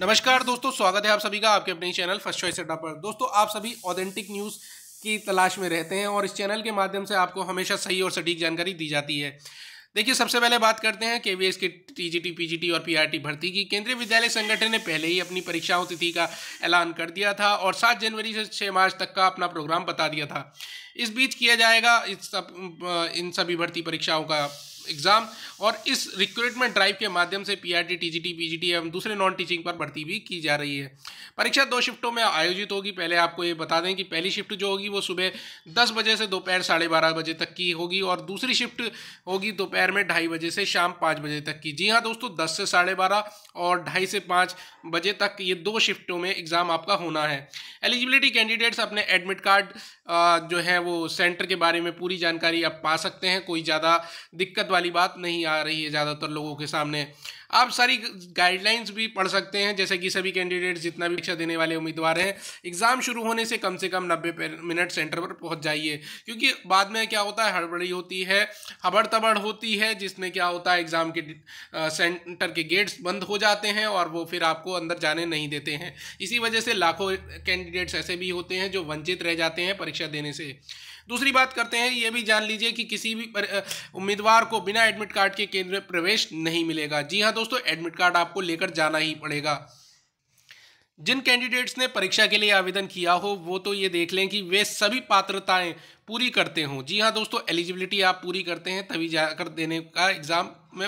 नमस्कार दोस्तों स्वागत है आप सभी का आपके अपने चैनल फर्स्ट चॉइस अड्डा पर दोस्तों आप सभी ऑथेंटिक न्यूज़ की तलाश में रहते हैं और इस चैनल के माध्यम से आपको हमेशा सही और सटीक जानकारी दी जाती है देखिए सबसे पहले बात करते हैं के K V S TGT PGT और पीआरटी भर्ती की केंद्रीय विद्यालय संगठन ने पहले ही अपनी परीक्षाओं तिथि का ऐलान कर दिया था और सात जनवरी से छः मार्च तक का अपना प्रोग्राम बता दिया था इस बीच किया जाएगा इस सब इन सभी भर्ती परीक्षाओं का एग्जाम और इस रिक्रूटमेंट ड्राइव के माध्यम से पीआरटी टीजीटी पीजीटी एवं दूसरे नॉन टीचिंग पर भर्ती भी की जा रही है परीक्षा दो शिफ्टों में आयोजित होगी पहले आपको ये बता दें कि पहली शिफ्ट जो होगी वो सुबह दस बजे से दोपहर साढ़े बारह बजे तक की होगी और दूसरी शिफ्ट होगी दोपहर में ढाई बजे से शाम पाँच बजे तक की जी हाँ दोस्तों दस से साढ़े बारह और ढाई से पाँच बजे तक ये दो शिफ्टों में एग्ज़ाम आपका होना है एलिजिबिलिटी कैंडिडेट्स अपने एडमिट कार्ड जो है वो सेंटर के बारे में पूरी जानकारी आप पा सकते हैं कोई ज़्यादा दिक्कत वाली बात नहीं आ रही है ज़्यादातर लोगों के सामने आप सारी गाइडलाइंस भी पढ़ सकते हैं जैसे कि सभी कैंडिडेट्स जितना भी परीक्षा देने वाले उम्मीदवार हैं एग्जाम शुरू होने से कम से कम नब्बे मिनट सेंटर पर पहुंच जाइए क्योंकि बाद में क्या होता है हड़बड़ी होती है हबड़ तबड़ होती है जिसमें क्या होता है एग्ज़ाम के सेंटर के गेट्स बंद हो जाते हैं और वो फिर आपको अंदर जाने नहीं देते हैं इसी वजह से लाखों कैंडिडेट्स ऐसे भी होते हैं जो वंचित रह जाते हैं परीक्षा देने से दूसरी बात करते हैं ये भी जान लीजिए कि किसी भी उम्मीदवार को बिना एडमिट कार्ड के केंद्र में प्रवेश नहीं मिलेगा जी हाँ दोस्तों एडमिट कार्ड आपको लेकर जाना ही पड़ेगा जिन कैंडिडेट्स ने परीक्षा के लिए आवेदन किया हो वो तो ये देख लें कि वे सभी पात्रताएं पूरी करते हों जी हाँ दोस्तों एलिजिबिलिटी आप पूरी करते हैं तभी जाकर देने का एग्ज़ाम में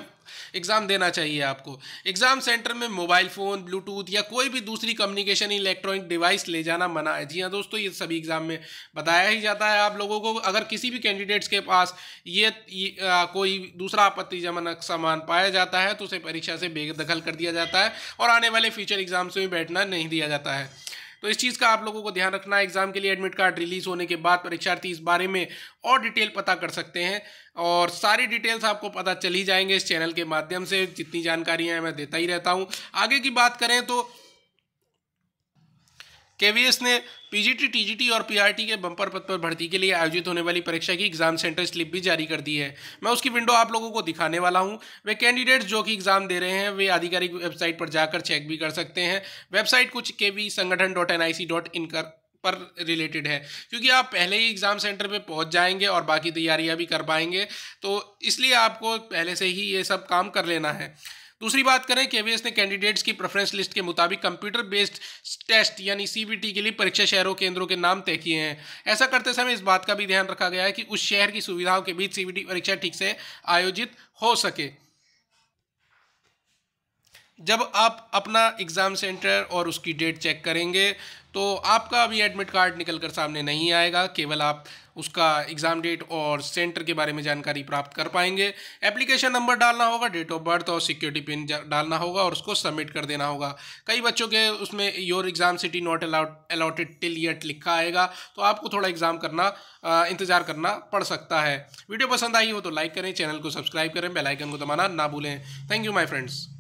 एग्ज़ाम देना चाहिए आपको एग्ज़ाम सेंटर में मोबाइल फ़ोन ब्लूटूथ या कोई भी दूसरी कम्युनिकेशन इलेक्ट्रॉनिक डिवाइस ले जाना मना है जी हाँ दोस्तों ये सभी एग्ज़ाम में बताया ही जाता है आप लोगों को अगर किसी भी कैंडिडेट्स के पास ये, ये आ, कोई दूसरा आपत्तिजनक सामान पाया जाता है तो उसे परीक्षा से बेदखल कर दिया जाता है और आने वाले फ्यूचर एग्ज़ाम से भी बैठना नहीं दिया जाता है तो इस चीज़ का आप लोगों को ध्यान रखना है एग्जाम के लिए एडमिट कार्ड रिलीज होने के बाद परीक्षार्थी इस बारे में और डिटेल पता कर सकते हैं और सारी डिटेल्स आपको पता चली जाएंगे इस चैनल के माध्यम से जितनी जानकारियाँ मैं देता ही रहता हूँ आगे की बात करें तो केवीएस ने पीजीटी टीजीटी और पीआरटी के बम्पर पद पर भर्ती के लिए आयोजित होने वाली परीक्षा की एग्जाम सेंटर स्लिप भी जारी कर दी है मैं उसकी विंडो आप लोगों को दिखाने वाला हूं वे कैंडिडेट्स जो कि एग्जाम दे रहे हैं वे आधिकारिक वेबसाइट पर जाकर चेक भी कर सकते हैं वेबसाइट कुछ K V Sangathan dot N I C dot in कर पर रिलेटेड है क्योंकि आप पहले ही एग्ज़ाम सेंटर पे पहुंच जाएंगे और बाकी तैयारियां भी कर पाएंगे तो इसलिए आपको पहले से ही ये सब काम कर लेना है दूसरी बात करें कि एवीएस ने कैंडिडेट्स की प्रेफरेंस लिस्ट के मुताबिक कंप्यूटर बेस्ड टेस्ट यानी सीबीटी के लिए परीक्षा शहरों केंद्रों के नाम तय किए हैं ऐसा करते समय इस बात का भी ध्यान रखा गया है कि उस शहर की सुविधाओं के बीच सीबीटी परीक्षा ठीक से आयोजित हो सके जब आप अपना एग्ज़ाम सेंटर और उसकी डेट चेक करेंगे तो आपका अभी एडमिट कार्ड निकल कर सामने नहीं आएगा केवल आप उसका एग्ज़ाम डेट और सेंटर के बारे में जानकारी प्राप्त कर पाएंगे एप्लीकेशन नंबर डालना होगा डेट ऑफ बर्थ और सिक्योरिटी पिन डालना होगा और उसको सबमिट कर देना होगा कई बच्चों के उसमें your exam city not allowed allotted till yet लिखा आएगा तो आपको थोड़ा एग्ज़ाम करना इंतज़ार करना पड़ सकता है वीडियो पसंद आई हो तो लाइक करें चैनल को सब्सक्राइब करें बेलाइकन को दबाना ना भूलें थैंक यू माई फ्रेंड्स